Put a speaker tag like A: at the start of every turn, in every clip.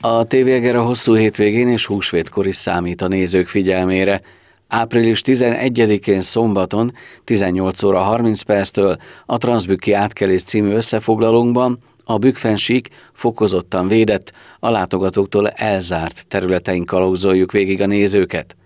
A: A tévéger a hosszú hétvégén és húsvétkor is számít a nézők figyelmére. Április 11-én szombaton 18 óra 30 perctől a Transbükki átkelés című összefoglalónkban a bükfensík fokozottan védett, a látogatóktól elzárt területein kalózoljuk végig a nézőket.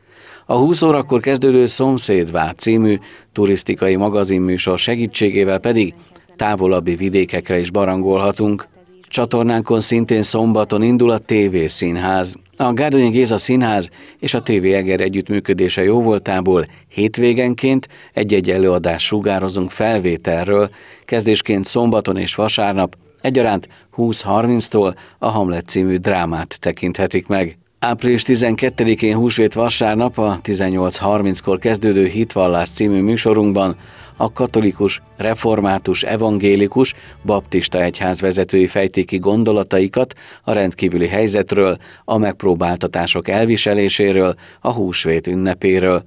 A: A 20 órakor kezdődő Szomszédvár című turisztikai magazinműsor segítségével pedig távolabbi vidékekre is barangolhatunk. Csatornánkon szintén szombaton indul a TV Színház. A Gárdonyi Géza Színház és a TV Eger együttműködése jóvoltából hétvégenként egy-egy előadást sugározunk felvételről, kezdésként szombaton és vasárnap egyaránt 20-30-tól a Hamlet című drámát tekinthetik meg. Április 12-én húsvét vasárnap a 18.30-kor kezdődő Hitvallás című műsorunkban a katolikus, református, evangélikus, baptista egyház vezetői fejtéki gondolataikat a rendkívüli helyzetről, a megpróbáltatások elviseléséről, a húsvét ünnepéről.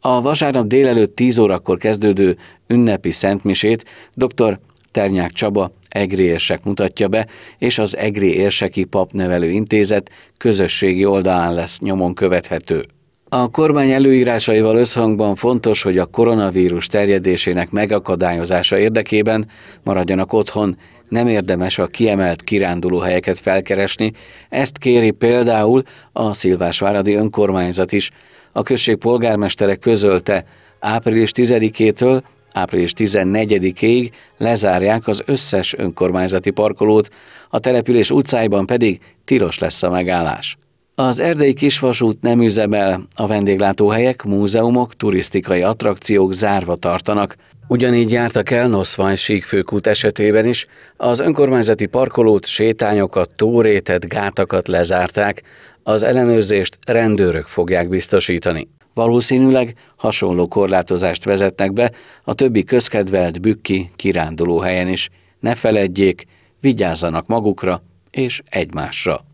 A: A vasárnap délelőtt 10 órakor kezdődő ünnepi szentmisét dr. Ternyák Csaba, egri érsek mutatja be, és az egri érseki papnevelő intézet közösségi oldalán lesz nyomon követhető. A kormány előírásaival összhangban fontos, hogy a koronavírus terjedésének megakadályozása érdekében maradjanak otthon, nem érdemes a kiemelt kirándulóhelyeket felkeresni, ezt kéri például a Szilvásváradi önkormányzat is. A község polgármestere közölte, április 10-től Április 14-ig lezárják az összes önkormányzati parkolót, a település utcáiban pedig tilos lesz a megállás. Az erdei kisvasút nem üzemel, a vendéglátóhelyek, múzeumok, turisztikai attrakciók zárva tartanak. Ugyanígy jártak el Noszvány síkfőkút esetében is, az önkormányzati parkolót, sétányokat, tórétet, gátakat lezárták, az ellenőrzést rendőrök fogják biztosítani. Valószínűleg hasonló korlátozást vezetnek be a többi közkedvelt bükki kirándulóhelyen is. Ne feledjék, vigyázzanak magukra és egymásra.